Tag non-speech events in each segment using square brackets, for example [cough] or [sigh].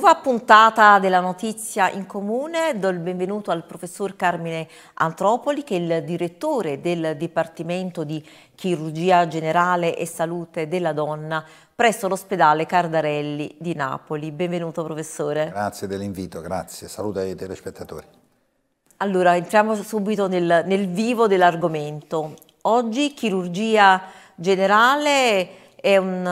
Nuova puntata della notizia in comune, do il benvenuto al professor Carmine Antropoli che è il direttore del Dipartimento di Chirurgia Generale e Salute della Donna presso l'ospedale Cardarelli di Napoli. Benvenuto professore. Grazie dell'invito, grazie. Saluto ai telespettatori. Allora, entriamo subito nel, nel vivo dell'argomento. Oggi chirurgia generale è, un,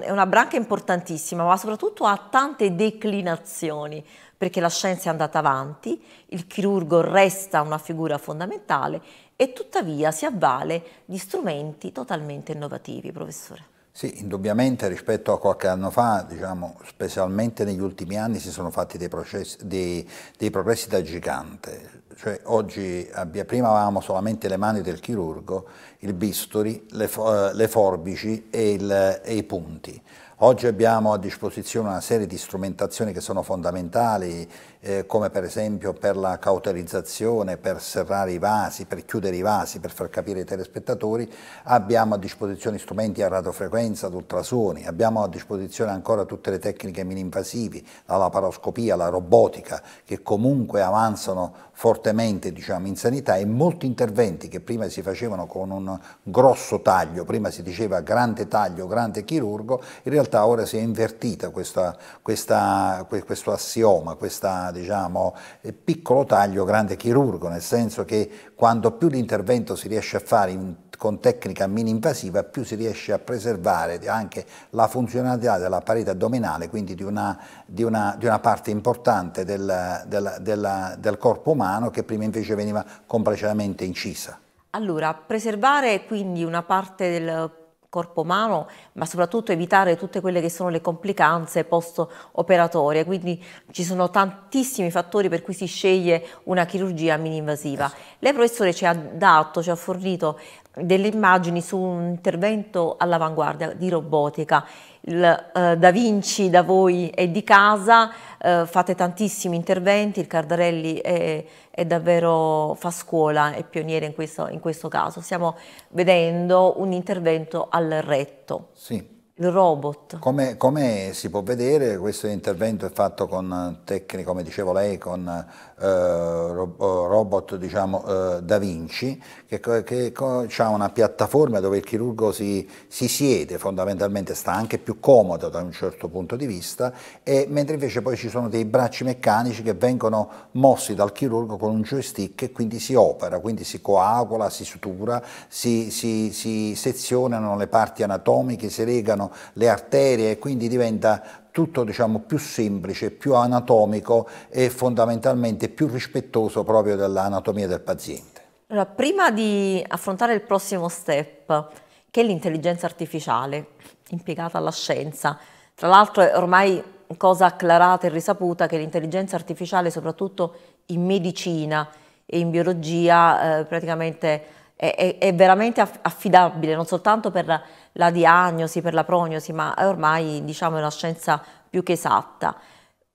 eh, è una branca importantissima, ma soprattutto ha tante declinazioni, perché la scienza è andata avanti, il chirurgo resta una figura fondamentale e tuttavia si avvale di strumenti totalmente innovativi, professore. Sì, indubbiamente rispetto a qualche anno fa, diciamo, specialmente negli ultimi anni, si sono fatti dei, processi, dei, dei progressi da gigante cioè oggi prima avevamo solamente le mani del chirurgo, il bisturi, le, eh, le forbici e, il, e i punti. Oggi abbiamo a disposizione una serie di strumentazioni che sono fondamentali, eh, come per esempio per la cauterizzazione, per serrare i vasi, per chiudere i vasi, per far capire ai telespettatori. Abbiamo a disposizione strumenti a radiofrequenza, ad ultrasuoni, abbiamo a disposizione ancora tutte le tecniche mini-invasive, la laparoscopia, la robotica, che comunque avanzano fortemente diciamo, in sanità e molti interventi che prima si facevano con un grosso taglio, prima si diceva grande taglio, grande chirurgo, in realtà realtà ora si è invertita questa, questa, questo assioma, questo diciamo, eh, piccolo taglio grande chirurgo, nel senso che quanto più l'intervento si riesce a fare in, con tecnica mini-invasiva, più si riesce a preservare anche la funzionalità della parete addominale, quindi di una, di una, di una parte importante del, del, del, del corpo umano che prima invece veniva completamente incisa. Allora, preservare quindi una parte del corpo umano, ma soprattutto evitare tutte quelle che sono le complicanze post operatorie. Quindi ci sono tantissimi fattori per cui si sceglie una chirurgia mini invasiva. Lei professore ci ha dato, ci ha fornito delle immagini su un intervento all'avanguardia di robotica. Il, eh, da Vinci da voi è di casa, eh, fate tantissimi interventi, il Cardarelli è, è davvero fa scuola, è pioniere in questo, in questo caso. Stiamo vedendo un intervento al retto. Sì il robot. Come, come, si può vedere questo intervento è fatto con tecniche, come dicevo lei, con eh, eh robot diciamo, eh, da Vinci, che, che ha una piattaforma dove il chirurgo si, si, siede fondamentalmente, sta anche più comodo da un certo punto di vista, e, mentre invece poi ci sono dei bracci meccanici che vengono mossi dal chirurgo con un joystick e quindi si opera, quindi si coagula, si sutura, si, si, si sezionano le parti anatomiche, si legano le arterie e quindi diventa tutto diciamo, più semplice, più anatomico e fondamentalmente più rispettoso proprio dell'anatomia del paziente. Allora, prima di affrontare il prossimo step, che è l'intelligenza artificiale impiegata alla scienza, tra l'altro è ormai cosa acclarata e risaputa che l'intelligenza artificiale, soprattutto in medicina e in biologia, eh, praticamente è, è, veramente affidabile, non soltanto per la diagnosi, per la prognosi, ma è ormai diciamo, è una scienza più che esatta.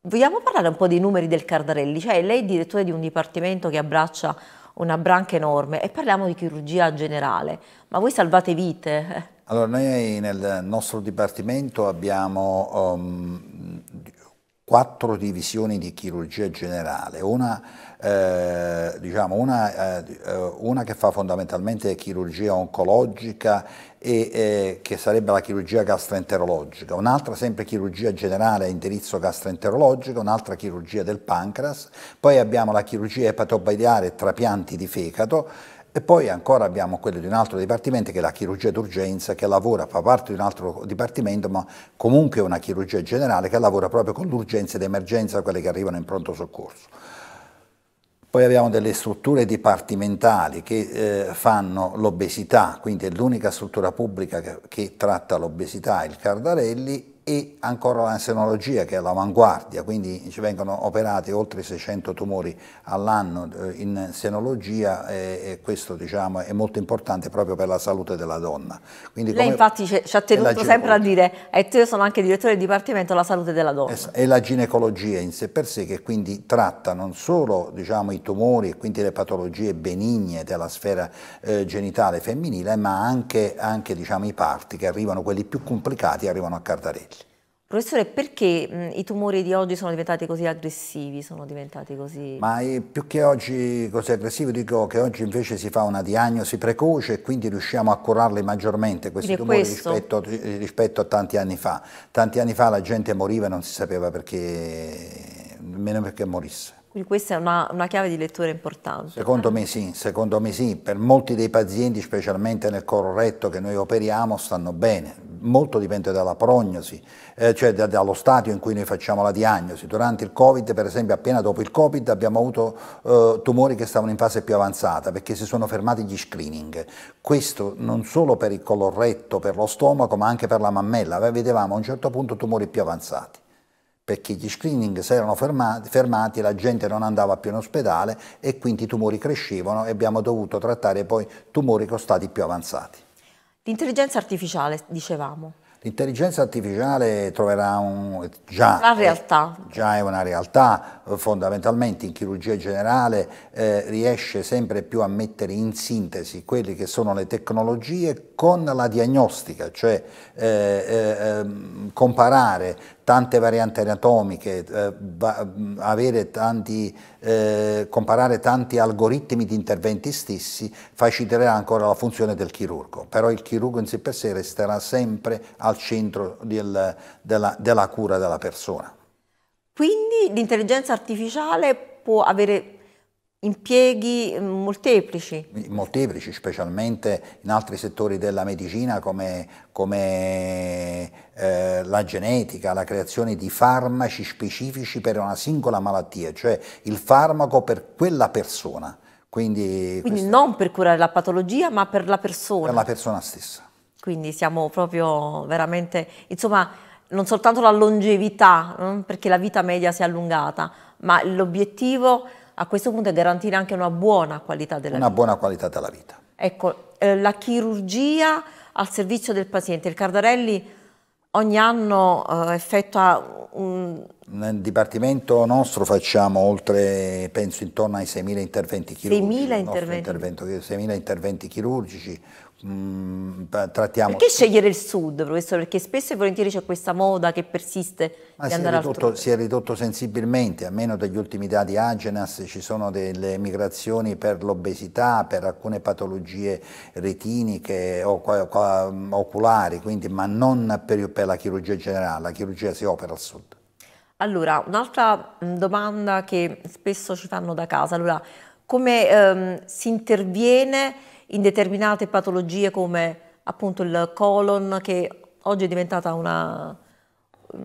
Vogliamo parlare un po' dei numeri del Cardarelli, cioè lei è direttore di un dipartimento che abbraccia una branca enorme e parliamo di chirurgia generale, ma voi salvate vite. Allora, noi nel nostro dipartimento abbiamo um, quattro divisioni di chirurgia generale, una, eh, diciamo una, eh, una, che fa fondamentalmente chirurgia oncologica e eh, che sarebbe la chirurgia gastroenterologica, un'altra sempre chirurgia generale a indirizzo gastroenterologico, un'altra chirurgia del pancreas, poi abbiamo la chirurgia epatobiliare e trapianti di fecato, e poi ancora abbiamo quello di un altro dipartimento che è la chirurgia d'urgenza, che lavora, fa parte di un altro dipartimento, ma comunque è una chirurgia generale che lavora proprio con l'urgenza ed emergenza, quelle che arrivano in pronto soccorso. Poi abbiamo delle strutture dipartimentali che eh, fanno l'obesità, quindi è l'unica struttura pubblica che, che tratta l'obesità, il Cardarelli, e ancora la senologia che è all'avanguardia, quindi ci vengono operati oltre 600 tumori all'anno eh, in senologia e, questo diciamo, è molto importante proprio per la salute della donna. Quindi Lei infatti ci ha tenuto sempre a dire, e io sono anche direttore del Dipartimento della Salute della Donna. E la ginecologia in sé per sé che quindi tratta non solo diciamo, i tumori e quindi le patologie benigne della sfera eh, genitale femminile, ma anche, anche diciamo, i parti che arrivano, quelli più complicati, arrivano a Cardarecchia. Professore, perché mh, i tumori di oggi sono diventati così aggressivi, sono diventati così... Ma eh, più che oggi così aggressivi, dico che oggi invece si fa una diagnosi precoce e quindi riusciamo a curarli maggiormente questi tumori rispetto, rispetto a tanti anni fa. Tanti anni fa la gente moriva e non si sapeva perché, nemmeno perché morisse. Quindi questa è una, una, chiave di lettura importante. Secondo me sì, secondo me sì. Per molti dei pazienti, specialmente nel coro retto che noi operiamo, stanno bene. Molto dipende dalla prognosi, eh, cioè da, dallo stadio in cui noi facciamo la diagnosi. Durante il Covid, per esempio, appena dopo il Covid abbiamo avuto eh, tumori che stavano in fase più avanzata perché si sono fermati gli screening. Questo non solo per il collo retto, per lo stomaco, ma anche per la mammella. Vedevamo a un certo punto tumori più avanzati perché gli screening si erano fermati, fermati, la gente non andava più in ospedale e quindi i tumori crescevano e abbiamo dovuto trattare poi tumori con stati più avanzati. L'intelligenza artificiale, dicevamo. L'intelligenza artificiale troverà un, già, la realtà. È, già è una realtà, fondamentalmente in chirurgia generale eh, riesce sempre più a mettere in sintesi quelle che sono le tecnologie con la diagnostica, cioè eh, eh, ehm, comparare tante varianti anatomiche, eh, mm, tanti, eh, comparare tanti algoritmi di interventi stessi faciliterà ancora la funzione del chirurgo, però il chirurgo in sé per sé resterà sempre al centro del, della, della cura della persona. Quindi l'intelligenza artificiale può avere impieghi mm, molteplici. Molteplici, specialmente in altri settori della medicina come, come eh, la genetica, la creazione di farmaci specifici per una singola malattia, cioè il farmaco per quella persona. Quindi, Quindi non per curare la patologia, ma per la persona. Per la persona stessa. Quindi siamo proprio veramente, insomma, non soltanto la longevità, perché la vita media si è allungata, ma l'obiettivo a questo punto è garantire anche una buona qualità della una vita. Una buona qualità della vita. Ecco, eh, la chirurgia al servizio del paziente. Il Cardarelli ogni anno eh, effettua un... Nel dipartimento nostro facciamo oltre, penso, intorno ai 6.000 interventi chirurgici. 6.000 interventi. 6.000 interventi chirurgici, Mm, trattiamo. Perché scegliere il sud, professore? Perché spesso e volentieri c'è questa moda che persiste Ma di andare ridotto, Si è ridotto sensibilmente, a meno degli ultimi dati Agenas, ci sono delle migrazioni per l'obesità, per alcune patologie retiniche o oculari, quindi, ma non per, per la chirurgia generale, la chirurgia si opera al sud. Allora, un'altra mm, domanda che spesso ci fanno da casa, allora, come ehm, si interviene in determinate patologie come appunto il colon che oggi è diventata una... Mm,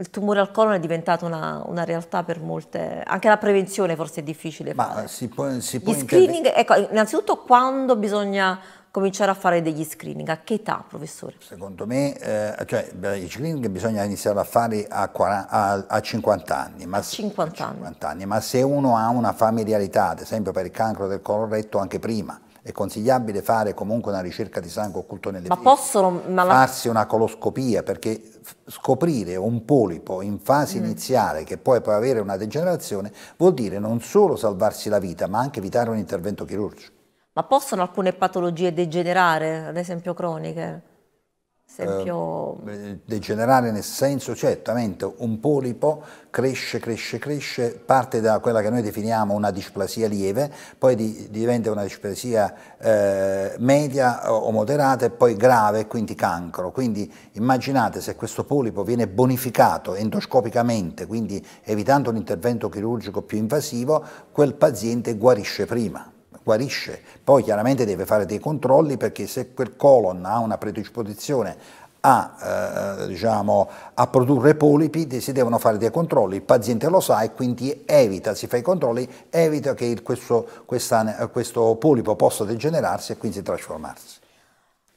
il tumore al colon è diventato una, una realtà per molte, anche la prevenzione forse è difficile Ma fare. Si può, si può screening, ecco, innanzitutto quando bisogna cominciare a fare degli screening? A che età, professore? Secondo me, eh, cioè, i screening bisogna iniziare a fare a, 40, a, a 50, anni, ma, 50, 50 anni. Ma se uno ha una familiarità, ad esempio per il cancro del colon retto, anche prima, è consigliabile fare comunque una ricerca di sangue occulto nelle ma possono, ma la... farsi una coloscopia, perché scoprire un polipo in fase mm. iniziale che poi può avere una degenerazione vuol dire non solo salvarsi la vita, ma anche evitare un intervento chirurgico. Ma possono alcune patologie degenerare, ad esempio croniche? esempio... Eh, eh degenerare nel senso, certamente, un polipo cresce, cresce, cresce, parte da quella che noi definiamo una displasia lieve, poi di, diventa una displasia eh, media o moderata e poi grave, quindi cancro. Quindi immaginate se questo polipo viene bonificato endoscopicamente, quindi evitando un intervento chirurgico più invasivo, quel paziente guarisce prima guarisce. Poi chiaramente deve fare dei controlli perché se quel colon ha una predisposizione a, eh, diciamo, a, produrre polipi si devono fare dei controlli, il paziente lo sa e quindi evita, si fa i controlli, evita che il, questo, questa, questo, polipo possa degenerarsi e quindi trasformarsi.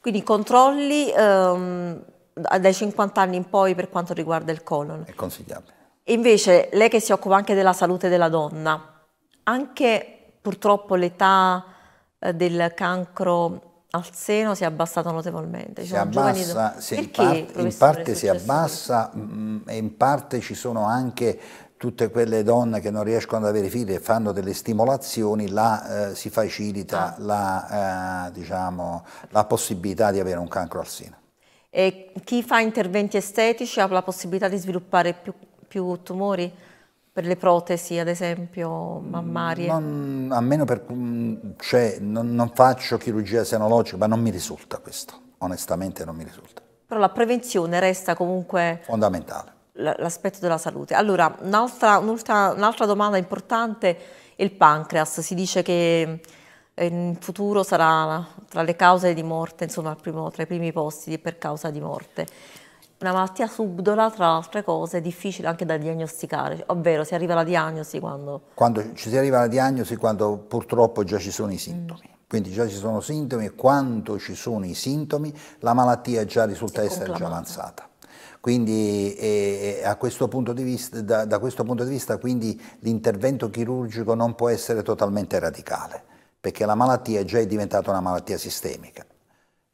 Quindi controlli ehm, dai 50 anni in poi per quanto riguarda il colon. È consigliabile. Invece lei che si occupa anche della salute della donna, anche purtroppo l'età eh, del cancro al seno si è abbassata notevolmente. Ci si abbassa, si in, parte, in parte si abbassa mm, e in parte ci sono anche tutte quelle donne che non riescono ad avere figli e fanno delle stimolazioni, là eh, si facilita ah. la, eh, diciamo, la, possibilità di avere un cancro al seno. E chi fa interventi estetici ha la possibilità di sviluppare più, più tumori? per le protesi, ad esempio, mammarie? Non, almeno per, mm, cioè, non, non, faccio chirurgia senologica, ma non mi risulta questo, onestamente non mi risulta. Però la prevenzione resta comunque... Fondamentale. L'aspetto della salute. Allora, un'altra, un'altra, un'altra domanda importante è il pancreas. Si dice che eh, in futuro sarà tra le cause di morte, insomma, primo, tra i primi posti per causa di morte una malattia subdola, tra le altre cose, difficile anche da diagnosticare, ovvero si arriva alla diagnosi quando... Quando ci si arriva alla diagnosi quando purtroppo già ci sono i sintomi. Mm. Quindi già ci sono sintomi e quando ci sono i sintomi la malattia già risulta si essere già avanzata. Quindi eh, vista, da, da questo punto di vista quindi, l'intervento chirurgico non può essere totalmente radicale, perché la malattia già è diventata una malattia sistemica.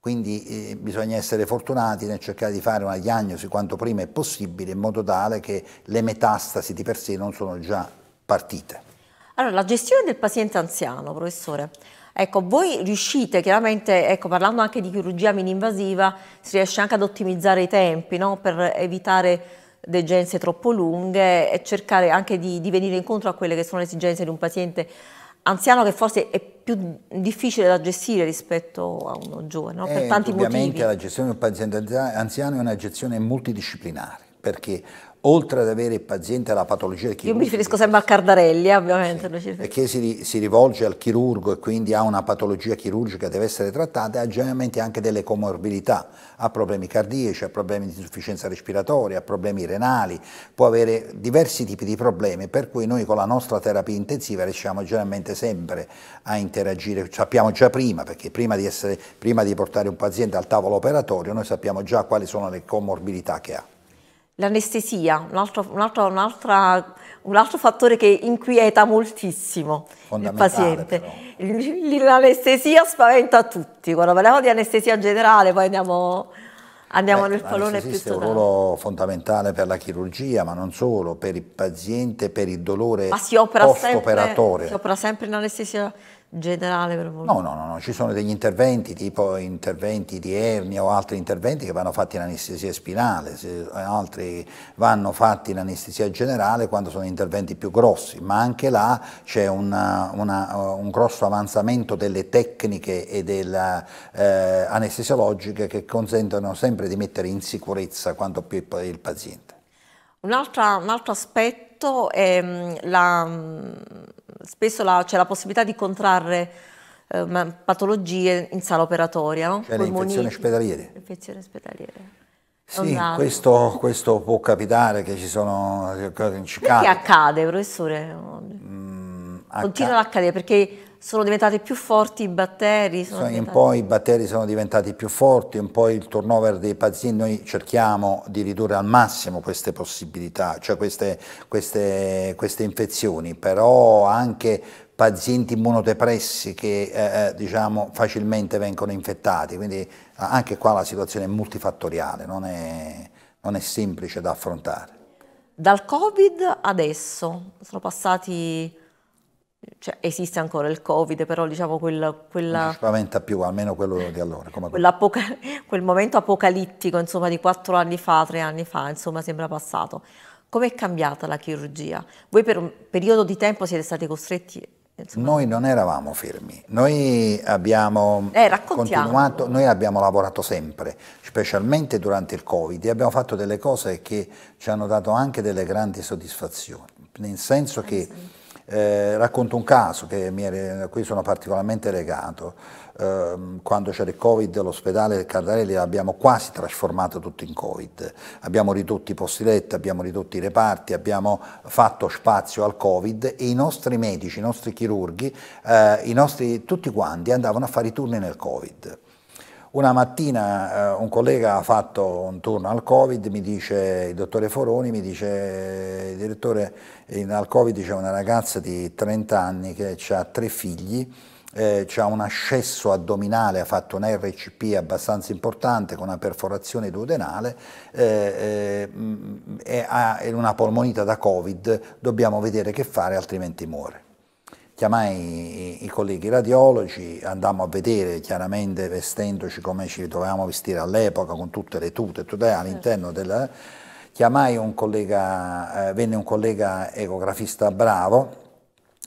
Quindi eh, bisogna essere fortunati nel cercare di fare una diagnosi quanto prima è possibile in modo tale che le metastasi di per sé non sono già partite. Allora, la gestione del paziente anziano, professore. Ecco, voi riuscite, chiaramente, ecco, parlando anche di chirurgia mininvasiva, si riesce anche ad ottimizzare i tempi no? per evitare degenze troppo lunghe e cercare anche di, di venire incontro a quelle che sono le esigenze di un paziente anziano che forse è più difficile da gestire rispetto a uno giovane, no? per eh, tanti motivi. Ovviamente la gestione del paziente anziano è una gestione multidisciplinare, perché oltre ad avere il paziente la patologia chirurgica. Io mi riferisco sempre al Cardarelli, ovviamente. Sì, cioè. che si, si, rivolge al chirurgo e quindi ha una patologia chirurgica che deve essere trattata, ha generalmente anche delle comorbidità, ha problemi cardiaci, ha problemi di insufficienza respiratoria, ha problemi renali, può avere diversi tipi di problemi, per cui noi con la nostra terapia intensiva riusciamo generalmente sempre a interagire, sappiamo già prima, perché prima di, essere, prima di portare un paziente al tavolo operatorio noi sappiamo già quali sono le comorbidità che ha. L'anestesia, un altro, un, altro, un, altro, un altro, fattore che inquieta moltissimo il paziente. L'anestesia spaventa tutti. Quando parliamo di anestesia generale, poi andiamo, andiamo Beh, nel pallone più totale. È un ruolo fondamentale per la chirurgia, ma non solo, per il paziente, per il dolore ma si opera post-operatorio. si opera sempre in anestesia generale per molti? No, no, no, no, ci sono degli interventi tipo interventi di ernia o altri interventi che vanno fatti in anestesia spinale, altri vanno fatti in anestesia generale quando sono interventi più grossi, ma anche là c'è un grosso avanzamento delle tecniche e delle eh, anestesiologiche che consentono sempre di mettere in sicurezza quanto più il paziente. un, un altro aspetto è mm, la mm, spesso c'è la possibilità di contrarre eh, patologie in sala operatoria, no? Cioè infezioni ospedaliere. Infezioni ospedaliere. Sì, questo, questo, può capitare che ci sono... Che accade, professore? Mm, Continua ad accadere perché sono diventati più forti i batteri? Sono sono diventati... Un po' i batteri sono diventati più forti, un po' il turnover dei pazienti, noi cerchiamo di ridurre al massimo queste possibilità, cioè queste, queste, queste infezioni, però anche pazienti immunodepressi che eh, eh, diciamo, facilmente vengono infettati, quindi anche qua la situazione è multifattoriale, non è, non è semplice da affrontare. Dal Covid adesso sono passati cioè, esiste ancora il Covid, però diciamo quella... quella non spaventa più, almeno quello di allora. [laughs] quel momento apocalittico, insomma, di quattro anni fa, tre anni fa, insomma, sembra passato. Com'è cambiata la chirurgia? Voi per un periodo di tempo siete stati costretti... Insomma... Noi non eravamo fermi, noi abbiamo eh, continuato, noi abbiamo lavorato sempre, specialmente durante il Covid, e abbiamo fatto delle cose che ci hanno dato anche delle grandi soddisfazioni, nel senso che eh, racconto un caso è, a cui sono particolarmente legato. Eh, quando c'era il Covid, l'ospedale Cardarelli l'abbiamo quasi trasformato tutto in Covid. Abbiamo ridotto i posti letto, abbiamo ridotto i reparti, abbiamo fatto spazio al Covid e i nostri medici, i nostri chirurghi, eh, i nostri, tutti quanti andavano a fare i turni nel Covid. Una mattina eh, un collega ha fatto un turno al Covid, mi dice il dottore Foroni, mi dice eh, direttore in, al Covid c'è una ragazza di 30 anni che ha tre figli, eh, ha un ascesso addominale, ha fatto un RCP abbastanza importante con una perforazione duodenale eh, eh mm, e ha una polmonita da Covid, dobbiamo vedere che fare altrimenti muore chiamai i, i, colleghi radiologi, andammo a vedere chiaramente vestendoci come ci dovevamo vestire all'epoca con tutte le tute, tute certo. all'interno del... Chiamai un collega, eh, venne un collega ecografista bravo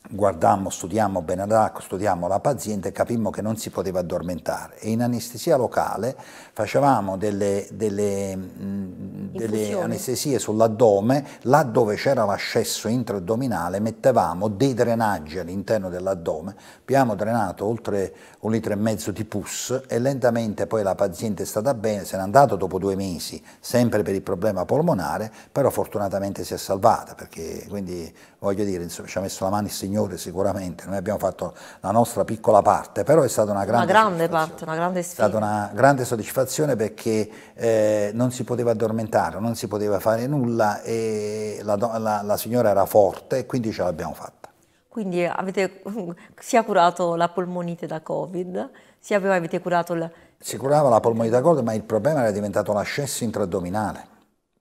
guardammo, studiammo Benadac, studiammo la paziente e capimmo che non si poteva addormentare e in anestesia locale facevamo delle, delle, mh, mm, delle anestesie sull'addome, là dove c'era l'ascesso intraaddominale mettevamo dei drenaggi all'interno dell'addome, abbiamo drenato oltre un litro e mezzo di pus e lentamente poi la paziente è stata bene, se n'è andata dopo due mesi, sempre per il problema polmonare, però fortunatamente si è salvata perché quindi voglio dire, insomma, ci ha messo la mano il signore Signore sicuramente, noi abbiamo fatto la nostra piccola parte, però è stata una grande, una grande parte, una grande sfida. È stata una grande soddisfazione perché eh, non si poteva addormentare, non si poteva fare nulla e la, la, la signora era forte e quindi ce l'abbiamo fatta. Quindi avete [laughs] sia curato la polmonite da Covid, sia avete curato il... Si curava la polmonite da Covid, ma il problema era diventato l'ascesso intraaddominale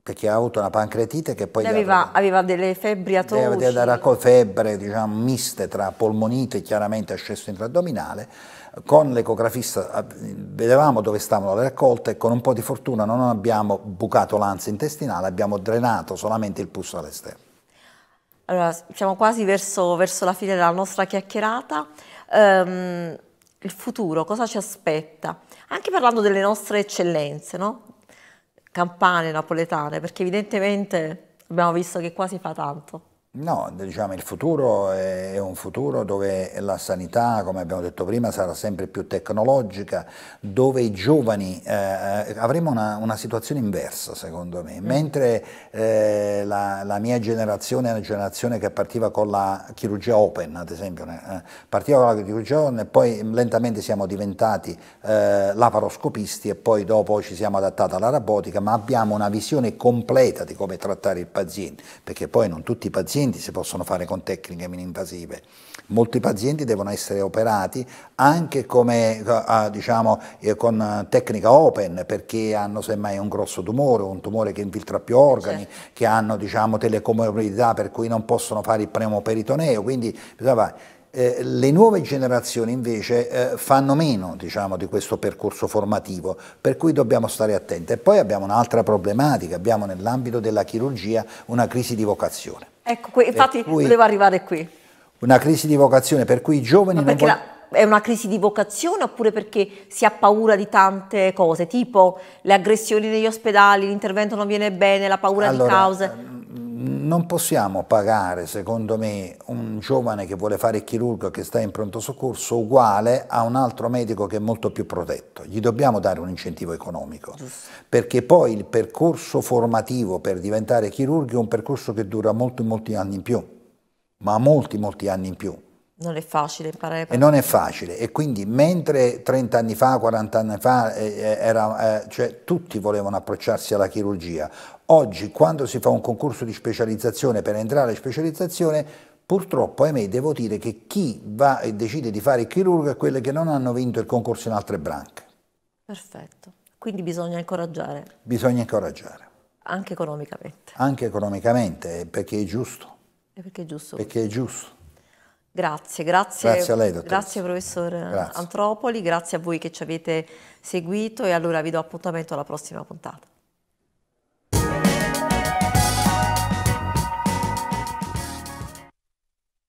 perché ha avuto una pancreatite che poi... Aveva, era, aveva, delle febbri atopiche. Aveva delle racco- febbre diciamo, miste tra polmonite e chiaramente ascesso intraaddominale, con l'ecografista ah, vedevamo dove stavano le raccolte e con un po' di fortuna non abbiamo bucato l'ansia intestinale, abbiamo drenato solamente il pus all'esterno. Allora, siamo quasi verso, verso, la fine della nostra chiacchierata. Um, il futuro, cosa ci aspetta? Anche parlando delle nostre eccellenze, no? campane napoletane, perché evidentemente abbiamo visto che quasi fa tanto. No, diciamo il futuro è un futuro dove la sanità, come abbiamo detto prima, sarà sempre più tecnologica, dove i giovani eh, eh avremo una, una, situazione inversa, secondo me. Mm. Mentre eh, la, la, mia generazione è una generazione che partiva con la chirurgia open, ad esempio, eh, partiva con la chirurgia open e poi lentamente siamo diventati eh, laparoscopisti e poi dopo ci siamo adattati alla robotica, ma abbiamo una visione completa di come trattare il paziente, perché poi non tutti i pazienti pazienti si possono fare con tecniche mininvasive. Molti pazienti devono essere operati anche come, eh, ah, diciamo, eh, con tecnica open perché hanno semmai un grosso tumore, un tumore che infiltra più organi, certo. che hanno diciamo, delle comorbidità per cui non possono fare il pneumoperitoneo, quindi bisogna fare eh, le nuove generazioni invece eh, fanno meno diciamo, di questo percorso formativo, per cui dobbiamo stare attenti. E poi abbiamo un'altra problematica, abbiamo nell'ambito della chirurgia una crisi di vocazione. Ecco, infatti volevo arrivare qui. Una crisi di vocazione per cui i giovani... Ma non la, è una crisi di vocazione oppure perché si ha paura di tante cose, tipo le aggressioni negli ospedali, l'intervento non viene bene, la paura allora, di cause? Ehm, non possiamo pagare, secondo me, un giovane che vuole fare il chirurgo e che sta in pronto soccorso uguale a un altro medico che è molto più protetto. Gli dobbiamo dare un incentivo economico, perché poi il percorso formativo per diventare chirurgo è un percorso che dura molti, molti anni in più, ma molti, molti anni in più. Non è facile imparare. E non è facile e quindi mentre 30 anni fa, 40 anni fa eh, eh, era, eh, cioè, tutti volevano approcciarsi alla chirurgia, oggi quando si fa un concorso di specializzazione per entrare in specializzazione purtroppo ahimè devo dire che chi va e decide di fare il chirurgo è quello che non hanno vinto il concorso in altre branche. Perfetto, quindi bisogna incoraggiare. Bisogna incoraggiare. Anche economicamente. Anche economicamente eh, perché è giusto. E perché è giusto. Perché è giusto. Grazie, grazie. Grazie a lei, dottoressa. Grazie, professor grazie. Antropoli, grazie a voi che ci avete seguito e allora vi do appuntamento alla prossima puntata.